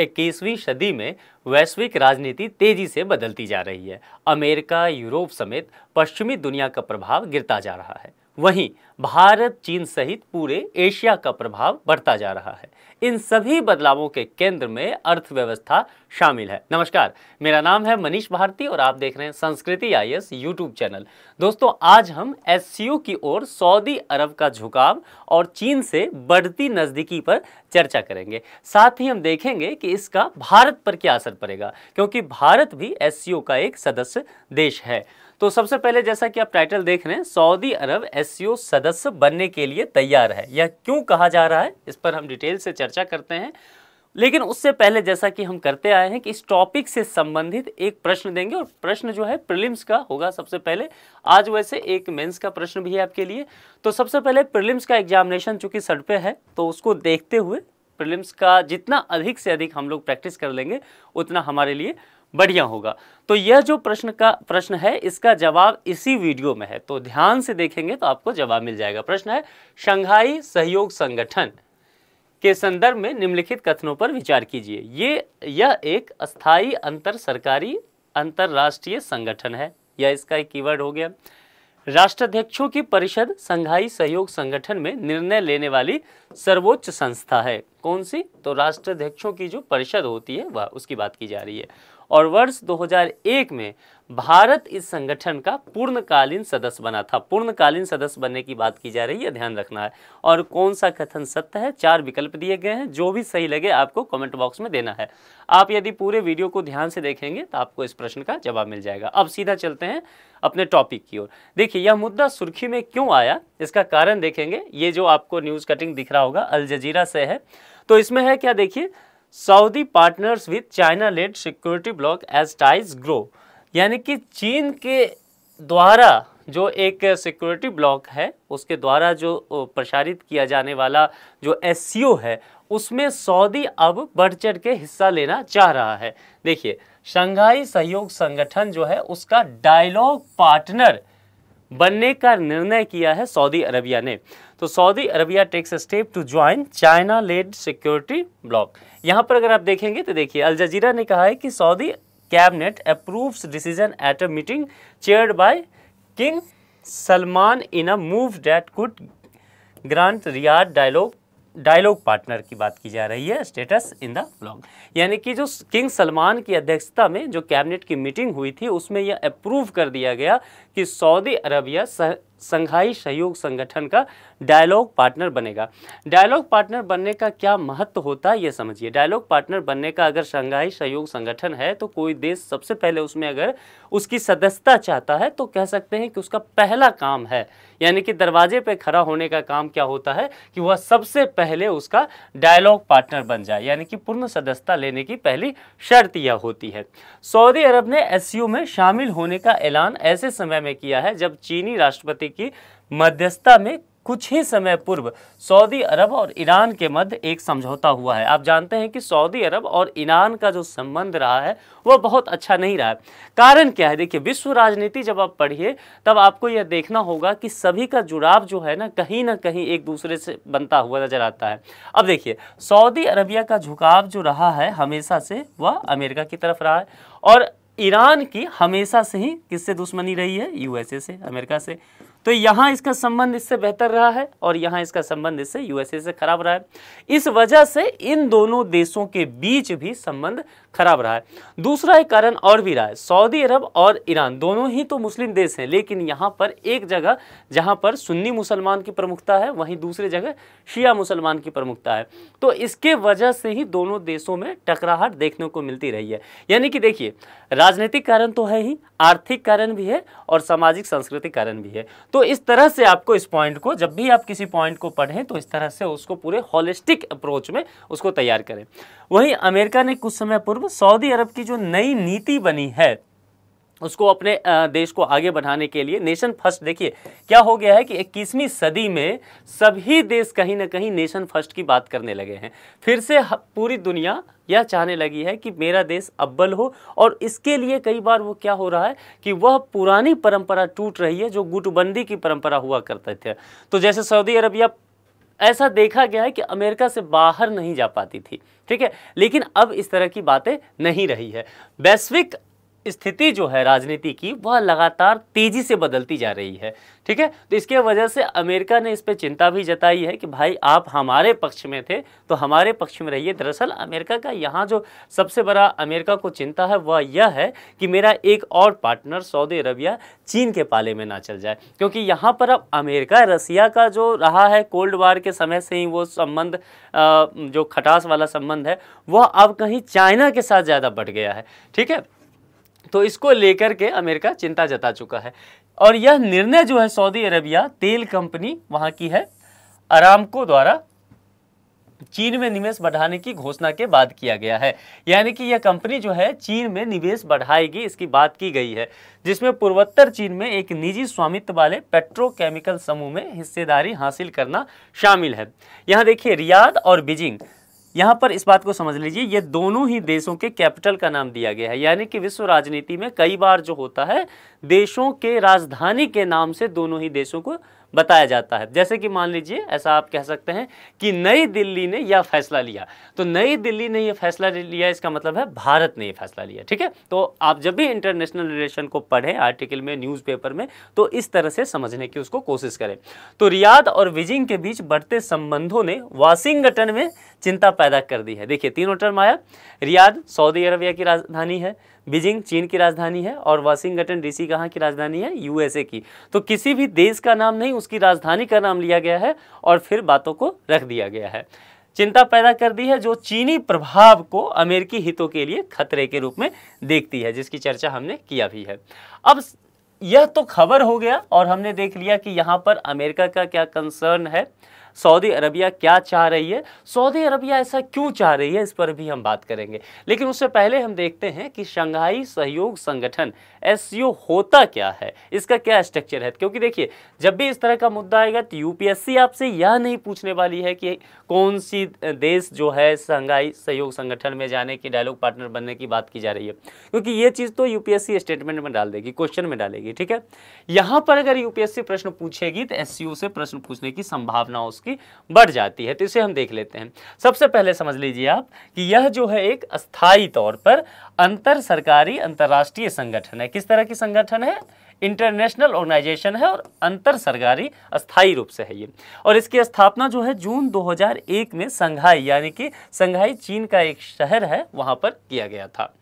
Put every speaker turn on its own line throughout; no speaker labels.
21वीं सदी में वैश्विक राजनीति तेजी से बदलती जा रही है अमेरिका यूरोप समेत पश्चिमी दुनिया का प्रभाव गिरता जा रहा है वहीं भारत चीन सहित पूरे एशिया का प्रभाव बढ़ता जा रहा है इन सभी बदलावों के केंद्र में अर्थव्यवस्था शामिल है नमस्कार मेरा नाम है मनीष भारती और आप देख रहे हैं संस्कृति आई एस यूट्यूब चैनल दोस्तों आज हम एस की ओर सऊदी अरब का झुकाव और चीन से बढ़ती नज़दीकी पर चर्चा करेंगे साथ ही हम देखेंगे कि इसका भारत पर क्या असर पड़ेगा क्योंकि भारत भी एस का एक सदस्य देश है तो सबसे पहले जैसा कि आप टाइटल देख रहे हैं सऊदी अरब एस e सदस्य बनने के लिए तैयार है यह क्यों कहा जा रहा है इस पर हम डिटेल से चर्चा करते हैं लेकिन उससे पहले जैसा कि हम करते आए हैं कि इस टॉपिक से संबंधित एक प्रश्न देंगे और प्रश्न जो है प्रिलिम्स का होगा सबसे पहले आज वैसे एक मेंस का प्रश्न भी है आपके लिए तो सबसे पहले प्रिलिम्स का एग्जामिनेशन चूंकि सड़ पे है तो उसको देखते हुए प्रिलिम्स का जितना अधिक से अधिक हम लोग प्रैक्टिस कर लेंगे उतना हमारे लिए बढ़िया होगा तो यह जो प्रश्न का प्रश्न है इसका जवाब इसी वीडियो में है तो ध्यान से देखेंगे तो आपको जवाब मिल जाएगा प्रश्न है शंघाई सहयोग संगठन के संदर्भ में निम्नलिखित कथनों पर विचार कीजिए ये यह एक अस्थाई अंतर सरकारी अंतर्राष्ट्रीय संगठन है यह इसका एक कीवर्ड हो गया राष्ट्राध्यक्षों की परिषद संघाई सहयोग संगठन में निर्णय लेने वाली सर्वोच्च संस्था है कौन सी तो राष्ट्राध्यक्षों की जो परिषद होती है वह उसकी बात की जा रही है और वर्ष 2001 में भारत इस संगठन का पूर्णकालीन सदस्य बना था पूर्णकालीन सदस्य बनने की बात की जा रही है ध्यान रखना है और कौन सा कथन सत्य है चार विकल्प दिए गए हैं जो भी सही लगे आपको कमेंट बॉक्स में देना है आप यदि पूरे वीडियो को ध्यान से देखेंगे तो आपको इस प्रश्न का जवाब मिल जाएगा अब सीधा चलते हैं अपने टॉपिक की ओर देखिए यह मुद्दा सुर्खी में क्यों आया इसका कारण देखेंगे ये जो आपको न्यूज़ कटिंग दिख रहा होगा अल जजीरा से है तो इसमें है क्या देखिए Saudi partners with China led security bloc as ties grow यानी कि चीन के द्वारा जो एक सिक्योरिटी ब्लॉक है उसके द्वारा जो प्रसारित किया जाने वाला जो एस है उसमें सऊदी अब बढ़ चढ़ के हिस्सा लेना चाह रहा है देखिए शंघाई सहयोग संगठन जो है उसका डायलॉग पार्टनर बनने का निर्णय किया है सऊदी अरबिया ने तो Saudi Arabia takes step to join China led security bloc यहाँ पर अगर आप देखेंगे तो देखिए अल जजीरा ने कहा है कि Saudi cabinet approves decision at a meeting chaired by king Salman in a move that could grant Riyadh dialogue dialogue partner की बात की जा रही है स्टेटस इन द ब्लॉग यानी कि जो किंग सलमान की अध्यक्षता में जो कैबिनेट की मीटिंग हुई थी उसमें यह अप्रूव कर दिया गया कि सऊदी अरबिया संघाई सहयोग संगठन का डायलॉग पार्टनर बनेगा डायलॉग पार्टनर बनने का क्या महत्व होता है ये समझिए डायलॉग पार्टनर बनने का अगर संघाई सहयोग संगठन है तो कोई देश सबसे पहले उसमें अगर उसकी सदस्यता चाहता है तो कह सकते हैं कि उसका पहला काम है यानी कि दरवाजे पे खड़ा होने का काम क्या होता है कि वह सबसे पहले उसका डायलॉग पार्टनर बन जाए यानी कि पूर्ण सदस्यता लेने की पहली शर्त यह होती है सऊदी अरब ने एस में शामिल होने का ऐलान ऐसे समय में किया है जब चीनी राष्ट्रपति की मध्यस्थता में कुछ ही समय पूर्व सऊदी अरब और ईरान के मध्य एक समझौता हुआ है आप जानते हैं कि सऊदी अरब और ईरान का जो संबंध रहा है वह बहुत अच्छा नहीं रहा है कारण क्या है देखिए विश्व राजनीति जब आप पढ़िए तब आपको यह देखना होगा कि सभी का जुड़ाव जो है ना कहीं ना कहीं एक दूसरे से बनता हुआ नजर आता है अब देखिए सऊदी अरबिया का झुकाव जो रहा है हमेशा से वह अमेरिका की तरफ रहा है और ईरान की हमेशा से ही किससे दुश्मनी रही है यूएसए से अमेरिका से तो यहाँ इसका संबंध इससे बेहतर रहा है और यहाँ इसका संबंध इससे यूएसए से खराब रहा है इस वजह से इन दोनों देशों के बीच भी संबंध खराब रहा है दूसरा एक कारण और भी रहा है सऊदी अरब और ईरान दोनों ही तो मुस्लिम देश हैं लेकिन यहाँ पर एक जगह जहाँ पर सुन्नी मुसलमान की प्रमुखता है वहीं दूसरी जगह शिया मुसलमान की प्रमुखता है तो इसके वजह से ही दोनों देशों में टकराहट देखने को मिलती रही है यानी कि देखिए राजनीतिक कारण तो है ही आर्थिक कारण भी है और सामाजिक सांस्कृतिक कारण भी है तो इस तरह से आपको इस पॉइंट को जब भी आप किसी पॉइंट को पढ़ें तो इस तरह से उसको पूरे होलिस्टिक अप्रोच में उसको तैयार करें वहीं अमेरिका ने कुछ समय पूर्व तो सऊदी अरब की जो नई नीति बनी है उसको अपने देश को आगे बढ़ाने के लिए नेशन फर्स्ट देखिए क्या हो गया है कि 21वीं सदी में सभी देश कहीं ना कहीं नेशन फर्स्ट की बात करने लगे हैं फिर से पूरी दुनिया यह चाहने लगी है कि मेरा देश अब्बल हो और इसके लिए कई बार वो क्या हो रहा है कि वह पुरानी परंपरा टूट रही है जो गुटबंदी की परंपरा हुआ करते थे तो जैसे सऊदी अरबिया ऐसा देखा गया है कि अमेरिका से बाहर नहीं जा पाती थी ठीक है लेकिन अब इस तरह की बातें नहीं रही है वैश्विक स्थिति जो है राजनीति की वह लगातार तेजी से बदलती जा रही है ठीक है तो इसके वजह से अमेरिका ने इस पर चिंता भी जताई है कि भाई आप हमारे पक्ष में थे तो हमारे पक्ष में रहिए दरअसल अमेरिका का यहाँ जो सबसे बड़ा अमेरिका को चिंता है वह यह है कि मेरा एक और पार्टनर सऊदी अरबिया चीन के पाले में ना चल जाए क्योंकि यहाँ पर अब अमेरिका रसिया का जो रहा है कोल्ड वार के समय से ही वो संबंध जो खटास वाला संबंध है वह अब कहीं चाइना के साथ ज़्यादा बढ़ गया है ठीक है तो इसको लेकर के अमेरिका चिंता जता चुका है और यह निर्णय जो है सऊदी अरबिया तेल कंपनी वहां की है अरामको द्वारा चीन में निवेश बढ़ाने की घोषणा के बाद किया गया है यानी कि यह कंपनी जो है चीन में निवेश बढ़ाएगी इसकी बात की गई है जिसमें पूर्वोत्तर चीन में एक निजी स्वामित्व वाले पेट्रोकेमिकल समूह में हिस्सेदारी हासिल करना शामिल है यहाँ देखिए रियाद और बीजिंग यहाँ पर इस बात को समझ लीजिए ये दोनों ही देशों के कैपिटल का नाम दिया गया है यानी कि विश्व राजनीति में कई बार जो होता है देशों के राजधानी के नाम से दोनों ही देशों को बताया जाता है जैसे कि मान लीजिए ऐसा आप कह सकते हैं कि नई दिल्ली ने यह फैसला लिया तो नई दिल्ली ने यह फैसला लिया इसका मतलब है भारत ने यह फैसला लिया ठीक है तो आप जब भी इंटरनेशनल रिलेशन को पढ़ें आर्टिकल में न्यूज़पेपर में तो इस तरह से समझने की उसको कोशिश करें तो रियाद और बीजिंग के बीच बढ़ते संबंधों ने वाशिंगटन में चिंता पैदा कर दी है देखिए तीनों टर्म आया रियाद सऊदी अरबिया की राजधानी है बीजिंग चीन की राजधानी है और वाशिंगटन डीसी कहाँ की राजधानी है यूएसए की तो किसी भी देश का नाम नहीं उसकी राजधानी का नाम लिया गया है और फिर बातों को रख दिया गया है चिंता पैदा कर दी है जो चीनी प्रभाव को अमेरिकी हितों के लिए खतरे के रूप में देखती है जिसकी चर्चा हमने किया भी है अब यह तो खबर हो गया और हमने देख लिया कि यहाँ पर अमेरिका का क्या कंसर्न है सऊदी अरबिया क्या चाह रही है सऊदी अरबिया ऐसा क्यों चाह रही है इस पर भी हम बात करेंगे लेकिन उससे पहले हम देखते हैं कि शंघाई सहयोग संगठन एस होता क्या है इसका क्या स्ट्रक्चर है क्योंकि देखिए जब भी इस तरह का मुद्दा आएगा तो यूपीएससी आपसे यह नहीं पूछने वाली है कि कौन सी देश जो है शंघाई सहयोग संगठन में जाने की डायलॉग पार्टनर बनने की बात की जा रही है क्योंकि ये चीज़ तो यूपीएससी स्टेटमेंट में डाल देगी क्वेश्चन में डालेगी ठीक है यहाँ पर अगर यूपीएससी प्रश्न पूछेगी तो एस से प्रश्न पूछने की संभावना उसकी उसकी बढ़ जाती है तो इसे हम देख लेते हैं सबसे पहले समझ लीजिए आप कि यह जो है एक अस्थायी तौर पर अंतर सरकारी अंतर्राष्ट्रीय संगठन है किस तरह की संगठन है इंटरनेशनल ऑर्गेनाइजेशन है और अंतर सरकारी अस्थायी रूप से है ये और इसकी स्थापना जो है जून 2001 में संघाई यानी कि संघाई चीन का एक शहर है वहाँ पर किया गया था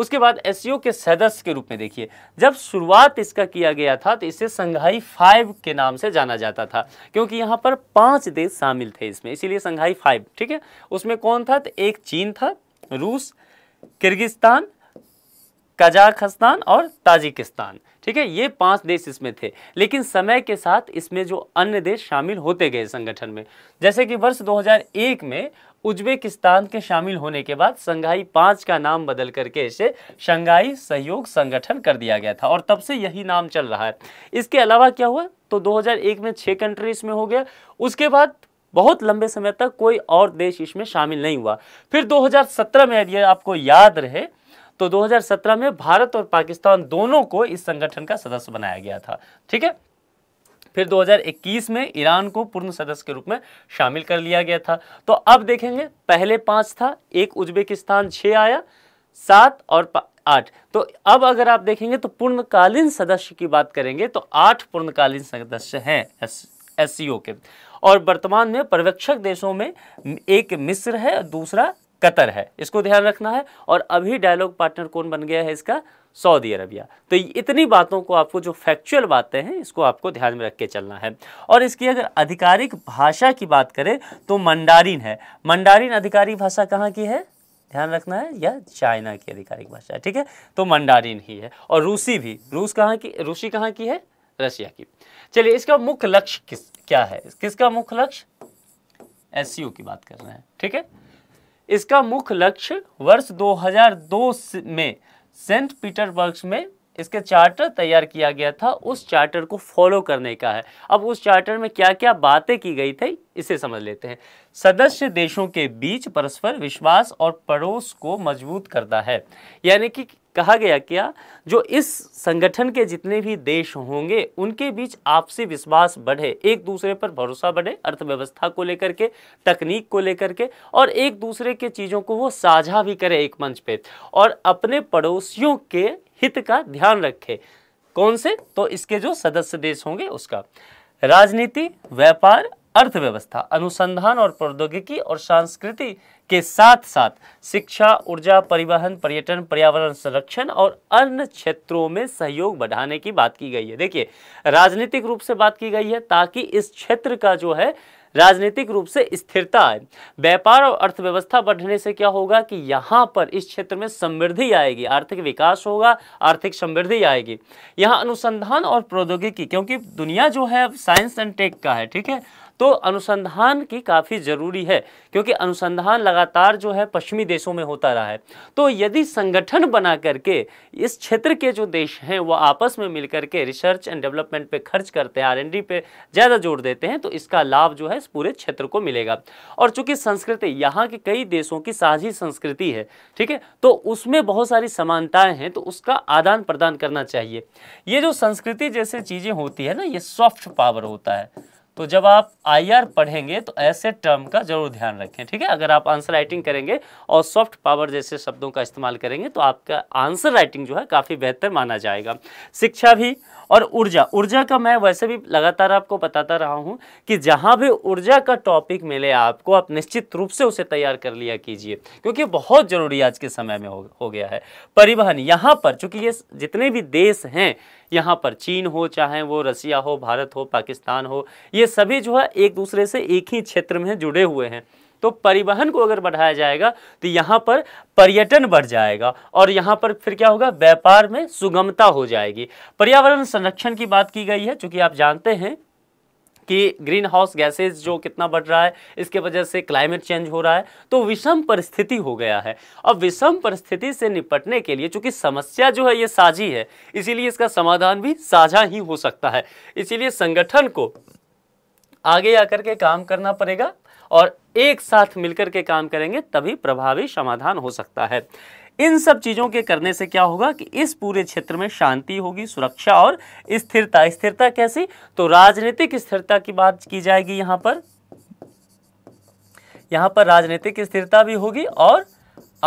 उसके बाद एस e के सदस्य के रूप में देखिए जब शुरुआत इसका किया गया था तो इसे संघाई फाइव के नाम से जाना जाता था क्योंकि यहाँ पर पांच देश शामिल थे इसमें इसीलिए संघाई फाइव ठीक है उसमें कौन था तो एक चीन था रूस किर्गिस्तान कजाखस्तान और ताजिकिस्तान ठीक है ये पांच देश इसमें थे लेकिन समय के साथ इसमें जो अन्य देश शामिल होते गए संगठन में जैसे कि वर्ष 2001 में उज्बेकिस्तान के शामिल होने के बाद संघाई पाँच का नाम बदल करके इसे शंघाई सहयोग संगठन कर दिया गया था और तब से यही नाम चल रहा है इसके अलावा क्या हुआ तो 2001 में छः कंट्री इसमें हो गया उसके बाद बहुत लंबे समय तक कोई और देश इसमें शामिल नहीं हुआ फिर 2017 में यदि आपको याद रहे तो 2017 में भारत और पाकिस्तान दोनों को इस संगठन का सदस्य बनाया गया था ठीक है फिर 2021 में ईरान को पूर्ण सदस्य के रूप में शामिल कर लिया गया था तो अब देखेंगे पहले पांच था एक उज्बेकिस्तान छ आया सात और आठ तो अब अगर आप देखेंगे तो पूर्णकालीन सदस्य की बात करेंगे तो आठ पूर्णकालीन सदस्य हैं एस के और वर्तमान में पर्यवेक्षक देशों में एक मिस्र है दूसरा कतर है इसको ध्यान रखना है और अभी डायलॉग पार्टनर कौन बन गया है इसका सऊदी अरबिया तो इतनी बातों को आपको जो फैक्चुअल बातें हैं इसको आपको ध्यान में रख के चलना है और इसकी अगर आधिकारिक भाषा की बात करें तो मंडारिन है मंडारिन आधिकारिक भाषा कहाँ की है ध्यान रखना है या चाइना की आधिकारिक भाषा ठीक है तो मंडारिन ही है और रूसी भी रूस कहाँ की रूसी कहाँ की है रशिया की चलिए इसका मुख्य लक्ष्य किस क्या है किसका मुख्य लक्ष्य एस की बात कर रहे हैं ठीक है इसका मुख्य लक्ष्य वर्ष 2002 में सेंट पीटरबर्ग में इसके चार्टर तैयार किया गया था उस चार्टर को फॉलो करने का है अब उस चार्टर में क्या क्या बातें की गई थी इसे समझ लेते हैं सदस्य देशों के बीच परस्पर विश्वास और पड़ोस को मजबूत करता है यानी कि कहा गया क्या जो इस संगठन के जितने भी देश होंगे उनके बीच आपसी विश्वास बढ़े एक दूसरे पर भरोसा बढ़े अर्थव्यवस्था को लेकर के तकनीक को लेकर के और एक दूसरे के चीज़ों को वो साझा भी करे एक मंच पे और अपने पड़ोसियों के हित का ध्यान रखे कौन से तो इसके जो सदस्य देश होंगे उसका राजनीति व्यापार अर्थव्यवस्था अनुसंधान और प्रौद्योगिकी और संस्कृति के साथ साथ शिक्षा ऊर्जा परिवहन पर्यटन पर्यावरण संरक्षण और अन्य क्षेत्रों में सहयोग बढ़ाने की बात की गई है देखिए राजनीतिक रूप से बात की गई है ताकि इस क्षेत्र का जो है राजनीतिक रूप से स्थिरता आए व्यापार और अर्थव्यवस्था बढ़ने से क्या होगा कि यहाँ पर इस क्षेत्र में समृद्धि आएगी आर्थिक विकास होगा आर्थिक समृद्धि आएगी यहाँ अनुसंधान और प्रौद्योगिकी क्योंकि दुनिया जो है साइंस एंड टेक का है ठीक है तो अनुसंधान की काफ़ी ज़रूरी है क्योंकि अनुसंधान लगातार जो है पश्चिमी देशों में होता रहा है तो यदि संगठन बना करके इस क्षेत्र के जो देश हैं वो आपस में मिल करके रिसर्च एंड डेवलपमेंट पे खर्च करते हैं आर एन डी पे ज़्यादा जोर देते हैं तो इसका लाभ जो है इस पूरे क्षेत्र को मिलेगा और चूँकि संस्कृति यहाँ के कई देशों की साझी संस्कृति है ठीक है तो उसमें बहुत सारी समानताएँ हैं तो उसका आदान प्रदान करना चाहिए ये जो संस्कृति जैसे चीज़ें होती है ना ये सॉफ्ट पावर होता है तो जब आप आईआर पढ़ेंगे तो ऐसे टर्म का जरूर ध्यान रखें ठीक है अगर आप आंसर राइटिंग करेंगे और सॉफ्ट पावर जैसे शब्दों का इस्तेमाल करेंगे तो आपका आंसर राइटिंग जो है काफ़ी बेहतर माना जाएगा शिक्षा भी और ऊर्जा ऊर्जा का मैं वैसे भी लगातार आपको बताता रहा हूँ कि जहाँ भी ऊर्जा का टॉपिक मिले आपको आप निश्चित रूप से उसे तैयार कर लिया कीजिए क्योंकि बहुत ज़रूरी आज के समय में हो, हो गया है परिवहन यहाँ पर चूँकि ये जितने भी देश हैं यहाँ पर चीन हो चाहे वो रसिया हो भारत हो पाकिस्तान हो ये सभी जो है एक दूसरे से एक ही क्षेत्र में जुड़े हुए हैं तो परिवहन को अगर बढ़ाया जाएगा तो यहाँ पर पर्यटन बढ़ जाएगा और यहाँ पर फिर क्या होगा व्यापार में सुगमता हो जाएगी पर्यावरण संरक्षण की बात की गई है चूँकि आप जानते हैं कि ग्रीन हाउस गैसेज जो कितना बढ़ रहा है इसके वजह से क्लाइमेट चेंज हो रहा है तो विषम परिस्थिति हो गया है अब विषम परिस्थिति से निपटने के लिए चूंकि समस्या जो है ये साझी है इसीलिए इसका समाधान भी साझा ही हो सकता है इसीलिए संगठन को आगे आकर के काम करना पड़ेगा और एक साथ मिलकर के काम करेंगे तभी प्रभावी समाधान हो सकता है इन सब चीज़ों के करने से क्या होगा कि इस पूरे क्षेत्र में शांति होगी सुरक्षा और स्थिरता स्थिरता कैसी तो राजनीतिक स्थिरता की बात की जाएगी यहां पर यहां पर राजनीतिक स्थिरता भी होगी और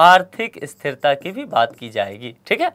आर्थिक स्थिरता की भी बात की जाएगी ठीक है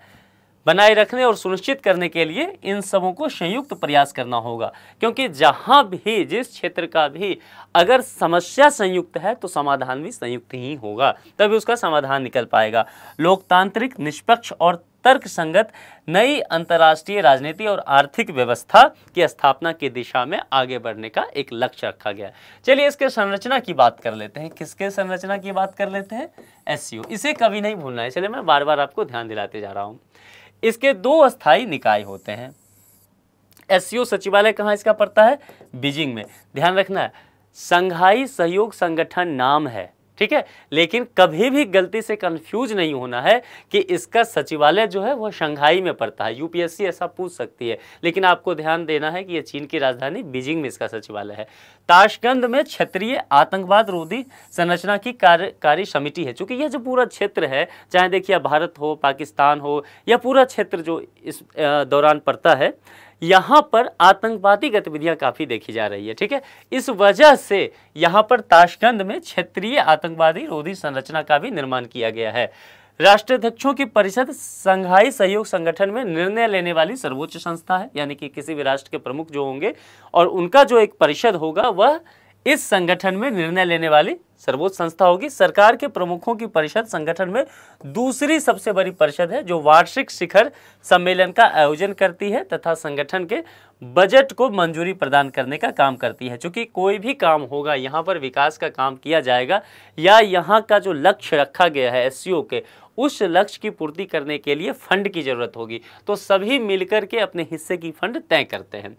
बनाए रखने और सुनिश्चित करने के लिए इन सबों को संयुक्त प्रयास करना होगा क्योंकि जहां भी जिस क्षेत्र का भी अगर समस्या संयुक्त है तो समाधान भी संयुक्त ही होगा तभी उसका समाधान निकल पाएगा लोकतांत्रिक निष्पक्ष और तर्क संगत नई अंतर्राष्ट्रीय राजनीति और आर्थिक व्यवस्था की स्थापना की दिशा में आगे बढ़ने का एक लक्ष्य रखा गया चलिए इसके संरचना की बात कर लेते हैं किसके संरचना की बात कर लेते हैं एस इसे कभी नहीं भूलना है चलिए मैं बार बार आपको ध्यान दिलाते जा रहा हूँ इसके दो अस्थाई निकाय होते हैं एस सचिवालय कहाँ इसका पड़ता है बीजिंग में ध्यान रखना है संघाई सहयोग संगठन नाम है ठीक है लेकिन कभी भी गलती से कंफ्यूज नहीं होना है कि इसका सचिवालय जो है वह शंघाई में पड़ता है यूपीएससी ऐसा पूछ सकती है लेकिन आपको ध्यान देना है कि यह चीन की राजधानी बीजिंग में इसका सचिवालय है ताशकंद में क्षेत्रीय आतंकवाद रोधी संरचना की कार्यकारी समिति है चूँकि यह जो पूरा क्षेत्र है चाहे देखिए भारत हो पाकिस्तान हो यह पूरा क्षेत्र जो इस दौरान पड़ता है यहाँ पर आतंकवादी गतिविधियाँ काफ़ी देखी जा रही है ठीक है इस वजह से यहाँ पर ताशकंद में क्षेत्रीय आतंकवादी रोधी संरचना का भी निर्माण किया गया है राष्ट्राध्यक्षों की परिषद संघाई सहयोग संगठन में निर्णय लेने वाली सर्वोच्च संस्था है यानी कि किसी भी राष्ट्र के प्रमुख जो होंगे और उनका जो एक परिषद होगा वह इस संगठन में निर्णय लेने वाली सर्वोच्च संस्था होगी सरकार के प्रमुखों की परिषद संगठन में दूसरी सबसे बड़ी परिषद है जो वार्षिक शिखर सम्मेलन का आयोजन करती है तथा संगठन के बजट को मंजूरी प्रदान करने का काम करती है चूँकि कोई भी काम होगा यहाँ पर विकास का काम किया जाएगा या यहाँ का जो लक्ष्य रखा गया है एस के उस लक्ष्य की पूर्ति करने के लिए फंड की जरूरत होगी तो सभी मिलकर के अपने हिस्से की फंड तय करते हैं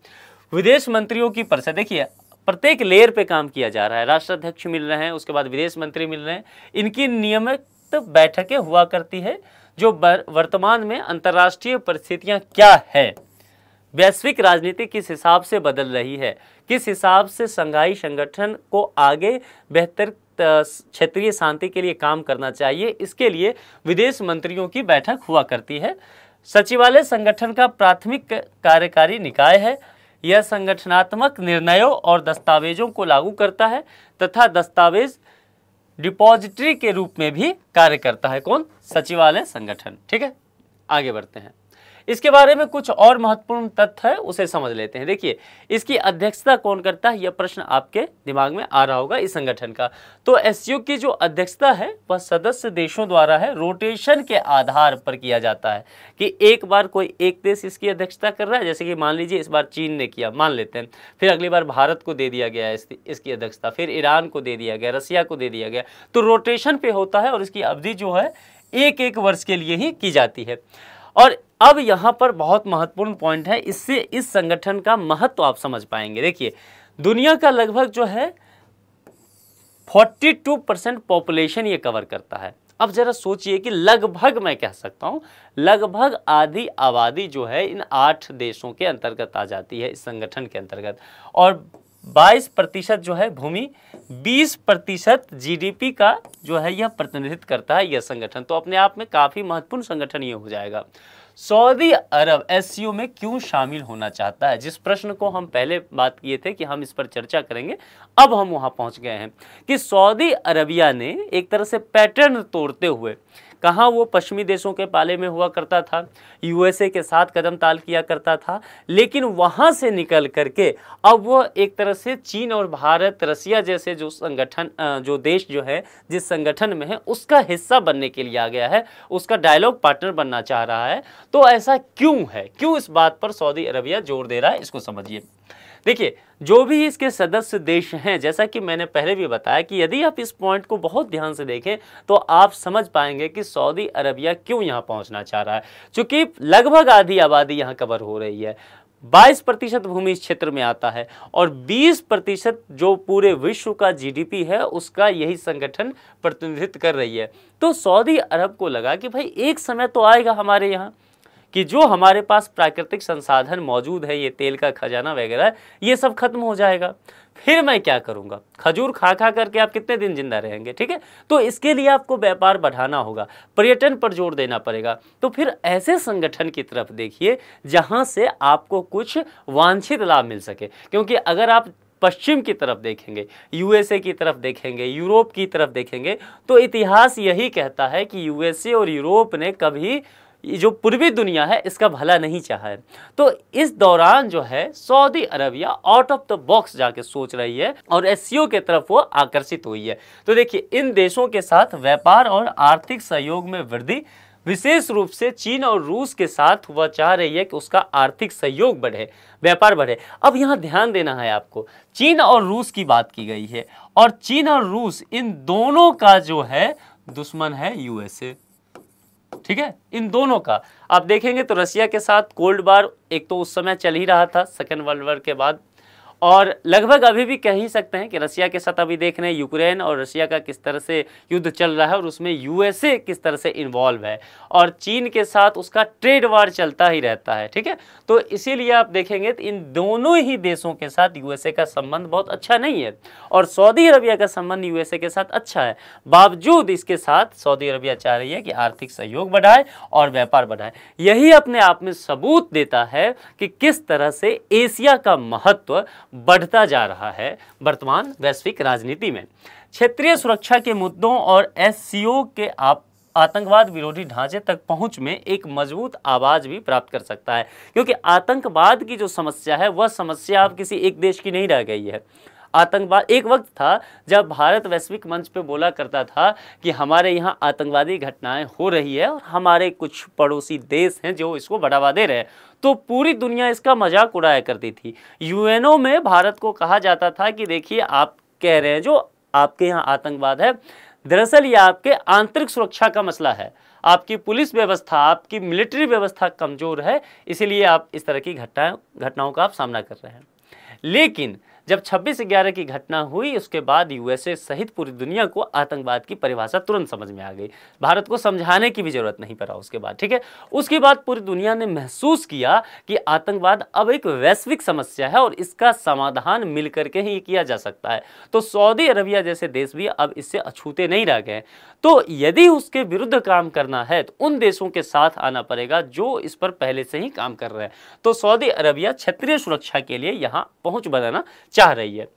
विदेश मंत्रियों की परिषद देखिए प्रत्येक लेयर पे काम किया जा रहा है राष्ट्राध्यक्ष मिल रहे हैं उसके बाद विदेश मंत्री मिल रहे हैं इनकी नियमित बैठकें हुआ करती है जो वर्तमान में अंतर्राष्ट्रीय परिस्थितियाँ क्या है वैश्विक राजनीति किस हिसाब से बदल रही है किस हिसाब से संघाई संगठन को आगे बेहतर क्षेत्रीय शांति के लिए काम करना चाहिए इसके लिए विदेश मंत्रियों की बैठक हुआ करती है सचिवालय संगठन का प्राथमिक कार्यकारी निकाय है यह संगठनात्मक निर्णयों और दस्तावेजों को लागू करता है तथा दस्तावेज डिपॉजिटरी के रूप में भी कार्य करता है कौन सचिवालय संगठन ठीक है आगे बढ़ते हैं इसके बारे में कुछ और महत्वपूर्ण तथ्य है उसे समझ लेते हैं देखिए इसकी अध्यक्षता कौन करता है यह प्रश्न आपके दिमाग में आ रहा होगा इस संगठन का तो एस की जो अध्यक्षता है वह सदस्य देशों द्वारा है रोटेशन के आधार पर किया जाता है कि एक बार कोई एक देश इसकी अध्यक्षता कर रहा है जैसे कि मान लीजिए इस बार चीन ने किया मान लेते हैं फिर अगली बार भारत को दे दिया गया है इसकी अध्यक्षता फिर ईरान को दे दिया गया रसिया को दे दिया गया तो रोटेशन पे होता है और इसकी अवधि जो है एक एक वर्ष के लिए ही की जाती है और अब यहाँ पर बहुत महत्वपूर्ण पॉइंट है इससे इस संगठन का महत्व आप समझ पाएंगे देखिए दुनिया का लगभग जो है 42 परसेंट पॉपुलेशन ये कवर करता है अब जरा सोचिए कि लगभग मैं कह सकता हूँ लगभग आधी आबादी जो है इन आठ देशों के अंतर्गत आ जाती है इस संगठन के अंतर्गत और 22 प्रतिशत जो है भूमि 20 प्रतिशत जी का जो है यह प्रतिनिधित्व करता है यह संगठन तो अपने आप में काफ़ी महत्वपूर्ण संगठन ये हो जाएगा सऊदी अरब एस में क्यों शामिल होना चाहता है जिस प्रश्न को हम पहले बात किए थे कि हम इस पर चर्चा करेंगे अब हम वहाँ पहुंच गए हैं कि सऊदी अरबिया ने एक तरह से पैटर्न तोड़ते हुए कहाँ वो पश्चिमी देशों के पाले में हुआ करता था यूएसए के साथ कदम ताल किया करता था लेकिन वहाँ से निकल करके अब वो एक तरह से चीन और भारत रसिया जैसे जो संगठन जो देश जो है जिस संगठन में है उसका हिस्सा बनने के लिए आ गया है उसका डायलॉग पार्टनर बनना चाह रहा है तो ऐसा क्यों है क्यों इस बात पर सऊदी अरबिया जोर दे रहा है इसको समझिए देखिए जो भी इसके सदस्य देश हैं जैसा कि मैंने पहले भी बताया कि यदि आप इस पॉइंट को बहुत ध्यान से देखें तो आप समझ पाएंगे कि सऊदी अरबिया क्यों यहाँ पहुँचना चाह रहा है चूँकि लगभग आधी आबादी यहाँ कवर हो रही है 22 प्रतिशत भूमि इस क्षेत्र में आता है और 20 प्रतिशत जो पूरे विश्व का जीडीपी है उसका यही संगठन प्रतिनिधित्व कर रही है तो सऊदी अरब को लगा कि भाई एक समय तो आएगा हमारे यहाँ कि जो हमारे पास प्राकृतिक संसाधन मौजूद है ये तेल का खजाना वगैरह ये सब खत्म हो जाएगा फिर मैं क्या करूँगा खजूर खा खा करके आप कितने दिन जिंदा रहेंगे ठीक है तो इसके लिए आपको व्यापार बढ़ाना होगा पर्यटन पर जोर देना पड़ेगा तो फिर ऐसे संगठन की तरफ देखिए जहाँ से आपको कुछ वांछित लाभ मिल सके क्योंकि अगर आप पश्चिम की तरफ देखेंगे यूएसए की तरफ देखेंगे यूरोप की तरफ देखेंगे तो इतिहास यही कहता है कि यूएसए और यूरोप ने कभी जो पूर्वी दुनिया है इसका भला नहीं चाहा है तो इस दौरान जो है Saudi Arabia out of the box जाके सोच रही है और एस e के तरफ वो आकर्षित हुई है तो देखिए इन देशों के साथ व्यापार और आर्थिक सहयोग में वृद्धि विशेष रूप से चीन और रूस के साथ वह चाह रही है कि उसका आर्थिक सहयोग बढ़े व्यापार बढ़े अब यहाँ ध्यान देना है आपको चीन और रूस की बात की गई है और चीन और रूस इन दोनों का जो है दुश्मन है यूएसए ठीक है इन दोनों का आप देखेंगे तो रशिया के साथ कोल्ड वार एक तो उस समय चल ही रहा था सेकेंड वर्ल्ड वॉर के बाद और लगभग अभी भी कह ही सकते हैं कि रशिया के साथ अभी देख रहे हैं यूक्रेन और रसिया का किस तरह से युद्ध चल रहा है और उसमें यूएसए किस तरह से इन्वॉल्व है और चीन के साथ उसका ट्रेड वार चलता ही रहता है ठीक है तो इसीलिए आप देखेंगे तो इन दोनों ही देशों के साथ यूएसए का संबंध बहुत अच्छा नहीं है और सऊदी अरबिया का संबंध यूएसए के साथ अच्छा है बावजूद इसके साथ सऊदी अरबिया चाह रही है कि आर्थिक सहयोग बढ़ाए और व्यापार बढ़ाए यही अपने आप में सबूत देता है कि किस तरह से एशिया का महत्व बढ़ता जा रहा है वर्तमान वैश्विक राजनीति में क्षेत्रीय सुरक्षा के मुद्दों और एस के आप आतंकवाद विरोधी ढांचे तक पहुंच में एक मजबूत आवाज़ भी प्राप्त कर सकता है क्योंकि आतंकवाद की जो समस्या है वह समस्या अब किसी एक देश की नहीं रह गई है आतंकवाद एक वक्त था जब भारत वैश्विक मंच पे बोला करता था कि हमारे यहाँ आतंकवादी घटनाएं हो रही है और हमारे कुछ पड़ोसी देश हैं जो इसको बढ़ावा दे रहे हैं तो पूरी दुनिया इसका मजाक उड़ाया करती थी यूएनओ में भारत को कहा जाता था कि देखिए आप कह रहे हैं जो आपके यहाँ आतंकवाद है दरअसल ये आपके आंतरिक सुरक्षा का मसला है आपकी पुलिस व्यवस्था आपकी मिलिट्री व्यवस्था कमज़ोर है इसीलिए आप इस तरह की घटनाएं घटनाओं का आप सामना कर रहे हैं लेकिन जब छब्बीस ग्यारह की घटना हुई उसके बाद यूएसए सहित पूरी दुनिया को आतंकवाद की परिभाषा तुरंत समझ में आ गई भारत को समझाने की भी जरूरत नहीं पड़ा उसके बाद ठीक है उसके बाद पूरी दुनिया ने महसूस किया कि आतंकवाद अब एक वैश्विक समस्या है और इसका समाधान मिल करके ही किया जा सकता है तो सऊदी अरबिया जैसे देश भी अब इससे अछूते नहीं रह गए तो यदि उसके विरुद्ध काम करना है तो उन देशों के साथ आना पड़ेगा जो इस पर पहले से ही काम कर रहे हैं तो सऊदी अरबिया क्षेत्रीय सुरक्षा के लिए यहाँ पहुंच बनाना चाह रही है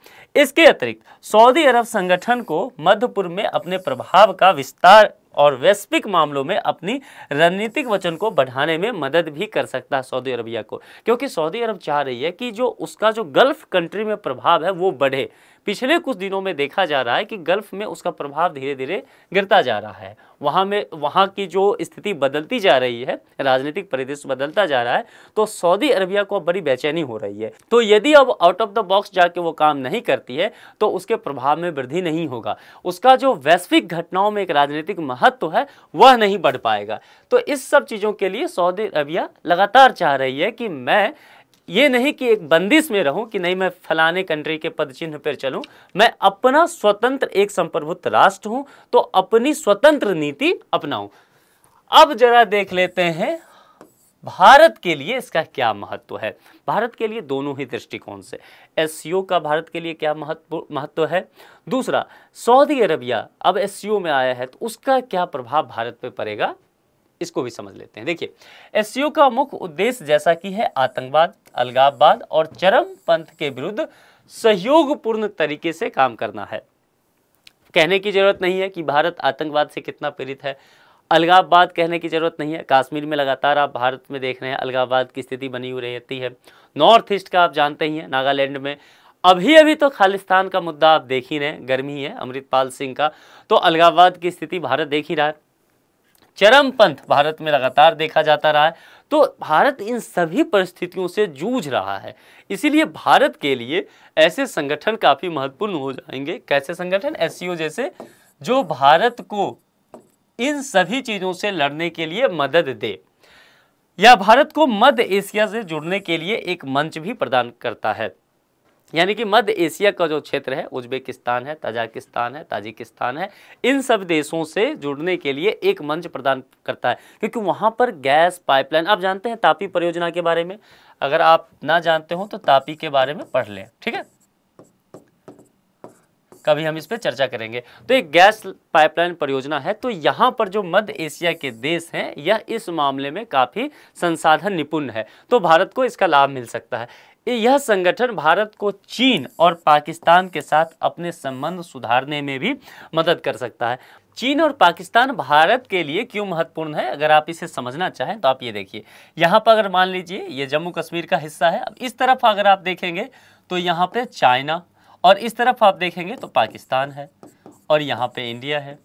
इसके अतिरिक्त सऊदी अरब संगठन को मध्यपुर में अपने प्रभाव का विस्तार और वैश्विक मामलों में अपनी रणनीतिक वचन को बढ़ाने में मदद भी कर सकता है सऊदी अरबिया को क्योंकि सऊदी अरब चाह रही है कि जो उसका जो गल्फ कंट्री में प्रभाव है वो बढ़े पिछले कुछ दिनों में देखा जा रहा है कि गल्फ में उसका प्रभाव धीरे धीरे गिरता जा रहा है वहाँ में वहाँ की जो स्थिति बदलती जा रही है राजनीतिक परिदृश्य बदलता जा रहा है तो सऊदी अरबिया को बड़ी बेचैनी हो रही है तो यदि अब आउट ऑफ द बॉक्स जाके वो काम नहीं करती है तो उसके प्रभाव में वृद्धि नहीं होगा उसका जो वैश्विक घटनाओं में एक राजनीतिक महत्व है वह नहीं बढ़ पाएगा तो इस सब चीज़ों के लिए सऊदी अरबिया लगातार चाह रही है कि मैं ये नहीं कि एक बंदिश में रहूं कि नहीं मैं फलाने कंट्री के पद चिन्ह पर चलूं मैं अपना स्वतंत्र एक संप्रभुत्व राष्ट्र हूं तो अपनी स्वतंत्र नीति अपनाऊं अब जरा देख लेते हैं भारत के लिए इसका क्या महत्व है भारत के लिए दोनों ही दृष्टिकोण से एस का भारत के लिए क्या महत्व महत्व है दूसरा सऊदी अरबिया अब एस में आया है तो उसका क्या प्रभाव भारत पर पड़ेगा इसको भी समझ लेते हैं देखिए एस का मुख्य उद्देश्य जैसा कि है आतंकवाद अलगाववाद और चरम पंथ के विरुद्ध सहयोगपूर्ण तरीके से काम करना है कहने की जरूरत नहीं है कि भारत आतंकवाद से कितना पीड़ित है अलगाववाद कहने की ज़रूरत नहीं है कश्मीर में लगातार आप भारत में देख रहे हैं अलगाववाद की स्थिति बनी हुई रहती है नॉर्थ ईस्ट का आप जानते ही हैं नागालैंड में अभी अभी तो खालिस्तान का मुद्दा आप देख ही रहे हैं गर्मी है अमृतपाल सिंह का तो अलगाववाद की स्थिति भारत देख ही रहा है चरम पंथ भारत में लगातार देखा जाता रहा है तो भारत इन सभी परिस्थितियों से जूझ रहा है इसीलिए भारत के लिए ऐसे संगठन काफ़ी महत्वपूर्ण हो जाएंगे कैसे संगठन एस जैसे जो भारत को इन सभी चीज़ों से लड़ने के लिए मदद दे या भारत को मध्य एशिया से जुड़ने के लिए एक मंच भी प्रदान करता है यानी कि मध्य एशिया का जो क्षेत्र है उज्बेकिस्तान है ताजाकिस्तान है ताजिकिस्तान है इन सब देशों से जुड़ने के लिए एक मंच प्रदान करता है क्योंकि वहाँ पर गैस पाइपलाइन आप जानते हैं तापी परियोजना के बारे में अगर आप ना जानते हो तो तापी के बारे में पढ़ लें ठीक है कभी हम इस पर चर्चा करेंगे तो एक गैस पाइपलाइन परियोजना है तो यहाँ पर जो मध्य एशिया के देश हैं यह इस मामले में काफ़ी संसाधन निपुण है तो भारत को इसका लाभ मिल सकता है यह संगठन भारत को चीन और पाकिस्तान के साथ अपने संबंध सुधारने में भी मदद कर सकता है चीन और पाकिस्तान भारत के लिए क्यों महत्वपूर्ण है अगर आप इसे समझना चाहें तो आप ये देखिए यहाँ पर अगर मान लीजिए ये जम्मू कश्मीर का हिस्सा है अब इस तरफ अगर आप देखेंगे तो यहाँ पे चाइना और इस तरफ आप देखेंगे तो पाकिस्तान है और यहाँ पे इंडिया है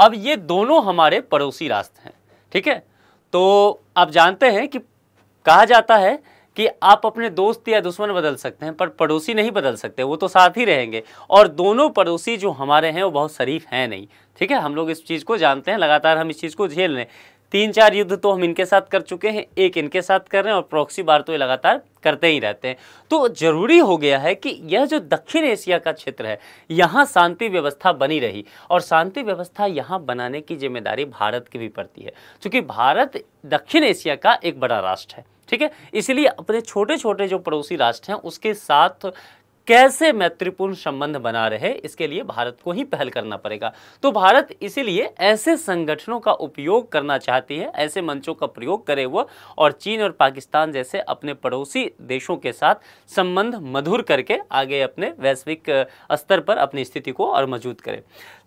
अब ये दोनों हमारे पड़ोसी राष्ट्र हैं ठीक है तो आप जानते हैं कि कहा जाता है कि आप अपने दोस्त या दुश्मन बदल सकते हैं पर पड़ोसी नहीं बदल सकते वो तो साथ ही रहेंगे और दोनों पड़ोसी जो हमारे हैं वो बहुत शरीफ हैं नहीं ठीक है हम लोग इस चीज़ को जानते हैं लगातार हम इस चीज़ को झेल रहे हैं तीन चार युद्ध तो हम इनके साथ कर चुके हैं एक इनके साथ कर रहे हैं और प्रॉक्सी बार तो ये लगातार करते ही रहते हैं तो ज़रूरी हो गया है कि यह जो दक्षिण एशिया का क्षेत्र है यहाँ शांति व्यवस्था बनी रही और शांति व्यवस्था यहाँ बनाने की जिम्मेदारी भारत की भी पड़ती है क्योंकि भारत दक्षिण एशिया का एक बड़ा राष्ट्र है ठीक है इसलिए अपने छोटे छोटे जो पड़ोसी राष्ट्र हैं उसके साथ कैसे मैत्रीपूर्ण संबंध बना रहे इसके लिए भारत को ही पहल करना पड़ेगा तो भारत इसीलिए ऐसे संगठनों का उपयोग करना चाहती है ऐसे मंचों का प्रयोग करे वो और चीन और पाकिस्तान जैसे अपने पड़ोसी देशों के साथ संबंध मधुर करके आगे अपने वैश्विक स्तर पर अपनी स्थिति को और मजबूत करे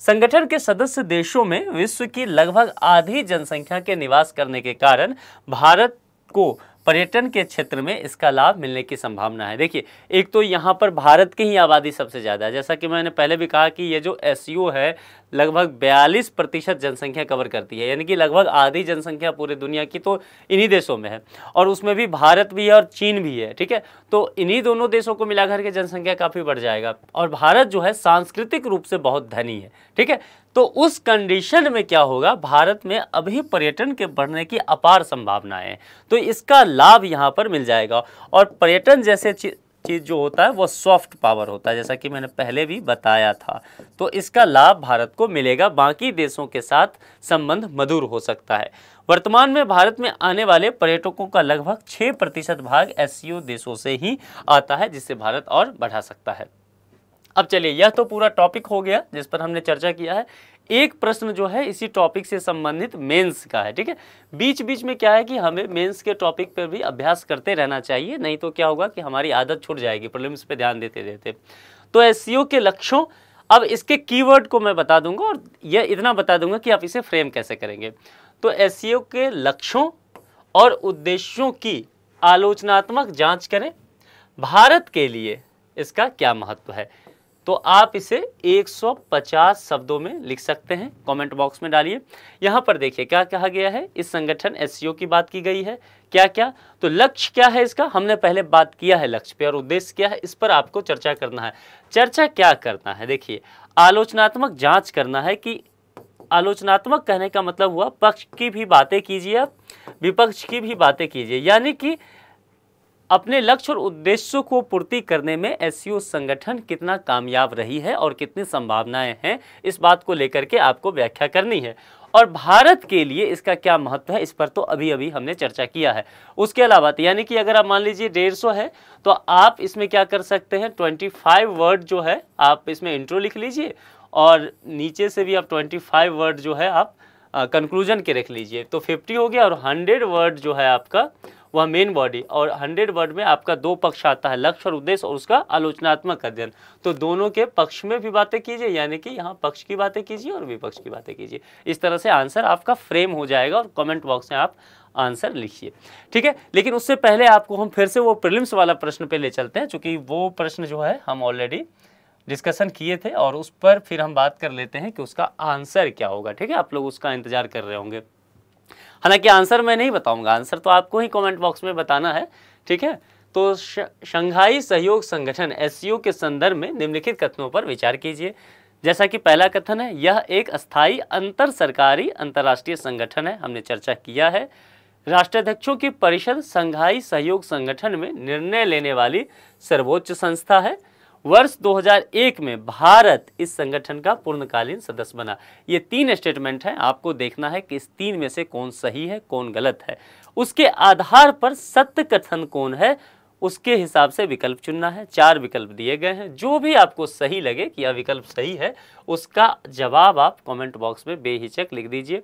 संगठन के सदस्य देशों में विश्व की लगभग आधी जनसंख्या के निवास करने के कारण भारत को पर्यटन के क्षेत्र में इसका लाभ मिलने की संभावना है देखिए एक तो यहाँ पर भारत की ही आबादी सबसे ज़्यादा है जैसा कि मैंने पहले भी कहा कि ये जो एस है लगभग 42 प्रतिशत जनसंख्या कवर करती है यानी कि लगभग आधी जनसंख्या पूरे दुनिया की तो इन्हीं देशों में है और उसमें भी भारत भी है और चीन भी है ठीक है तो इन्हीं दोनों देशों को मिलाकर के जनसंख्या काफ़ी बढ़ जाएगा और भारत जो है सांस्कृतिक रूप से बहुत धनी है ठीक है तो उस कंडीशन में क्या होगा भारत में अभी पर्यटन के बढ़ने की अपार संभावनाएं हैं तो इसका लाभ यहाँ पर मिल जाएगा और पर्यटन जैसे चीज़ जो होता है वो सॉफ्ट पावर होता है जैसा कि मैंने पहले भी बताया था तो इसका लाभ भारत को मिलेगा बाकी देशों के साथ संबंध मधुर हो सकता है वर्तमान में भारत में आने वाले पर्यटकों का लगभग छः प्रतिशत भाग एस e देशों से ही आता है जिससे भारत और बढ़ा सकता है अब चलिए यह तो पूरा टॉपिक हो गया जिस पर हमने चर्चा किया है एक प्रश्न जो है इसी टॉपिक से संबंधित मेंस का है ठीक है बीच बीच में क्या है कि हमें मेंस के टॉपिक पर भी अभ्यास करते रहना चाहिए नहीं तो क्या होगा कि हमारी आदत छूट जाएगी प्रॉब्लम्स पे ध्यान देते देते तो एस के लक्ष्यों अब इसके कीवर्ड को मैं बता दूंगा और यह इतना बता दूंगा कि आप इसे फ्रेम कैसे करेंगे तो एस के लक्ष्यों और उद्देश्यों की आलोचनात्मक जांच करें भारत के लिए इसका क्या महत्व है तो आप इसे 150 शब्दों में लिख सकते हैं कमेंट बॉक्स में डालिए यहाँ पर देखिए क्या कहा गया है इस संगठन एस e की बात की गई है क्या क्या तो लक्ष्य क्या है इसका हमने पहले बात किया है लक्ष्य पे और उद्देश्य क्या है इस पर आपको चर्चा करना है चर्चा क्या करना है देखिए आलोचनात्मक जांच करना है कि आलोचनात्मक कहने का मतलब हुआ पक्ष की भी बातें कीजिए आप विपक्ष की भी बातें कीजिए यानी कि अपने लक्ष्य और उद्देश्यों को पूर्ति करने में एस संगठन कितना कामयाब रही है और कितनी संभावनाएं हैं इस बात को लेकर के आपको व्याख्या करनी है और भारत के लिए इसका क्या महत्व है इस पर तो अभी अभी हमने चर्चा किया है उसके अलावा तो यानी कि अगर आप मान लीजिए डेढ़ सौ है तो आप इसमें क्या कर सकते हैं ट्वेंटी फाइव वर्ड जो है आप इसमें इंट्रो लिख लीजिए और नीचे से भी आप ट्वेंटी फाइव वर्ड जो है आप कंक्लूजन के रख लीजिए तो फिफ्टी हो गया और हंड्रेड वर्ड जो है आपका वह मेन बॉडी और हंड्रेड वर्ड में आपका दो पक्ष आता है लक्ष्य और उद्देश्य और उसका आलोचनात्मक अध्ययन तो दोनों के पक्ष में भी बातें कीजिए यानी कि यहाँ पक्ष की बातें कीजिए और विपक्ष की बातें कीजिए इस तरह से आंसर आपका फ्रेम हो जाएगा और कमेंट बॉक्स में आप आंसर लिखिए ठीक है लेकिन उससे पहले आपको हम फिर से वो प्रिलिम्स वाला प्रश्न पे ले चलते हैं चूंकि वो प्रश्न जो है हम ऑलरेडी डिस्कशन किए थे और उस पर फिर हम बात कर लेते हैं कि उसका आंसर क्या होगा ठीक है आप लोग उसका इंतज़ार कर रहे होंगे हालांकि आंसर मैं नहीं बताऊंगा आंसर तो आपको ही कमेंट बॉक्स में बताना है ठीक है तो शंघाई सहयोग संगठन एस के संदर्भ में निम्नलिखित कथनों पर विचार कीजिए जैसा कि पहला कथन है यह एक स्थायी अंतर सरकारी अंतर्राष्ट्रीय संगठन है हमने चर्चा किया है राष्ट्राध्यक्षों की परिषद संघाई सहयोग संगठन में निर्णय लेने वाली सर्वोच्च संस्था है वर्ष 2001 में भारत इस संगठन का पूर्णकालीन सदस्य बना ये तीन स्टेटमेंट हैं आपको देखना है कि इस तीन में से कौन सही है कौन गलत है उसके आधार पर सत्य कथन कौन है उसके हिसाब से विकल्प चुनना है चार विकल्प दिए गए हैं जो भी आपको सही लगे कि यह विकल्प सही है उसका जवाब आप कमेंट बॉक्स में बेहिचक लिख दीजिए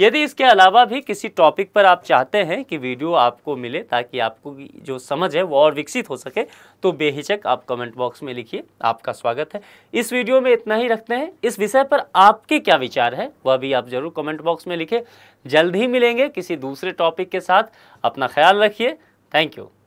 यदि इसके अलावा भी किसी टॉपिक पर आप चाहते हैं कि वीडियो आपको मिले ताकि आपको जो समझ है वो और विकसित हो सके तो बेहिचक आप कमेंट बॉक्स में लिखिए आपका स्वागत है इस वीडियो में इतना ही रखते हैं इस विषय पर आपके क्या विचार है वह भी आप ज़रूर कॉमेंट बॉक्स में लिखें जल्द ही मिलेंगे किसी दूसरे टॉपिक के साथ अपना ख्याल रखिए थैंक यू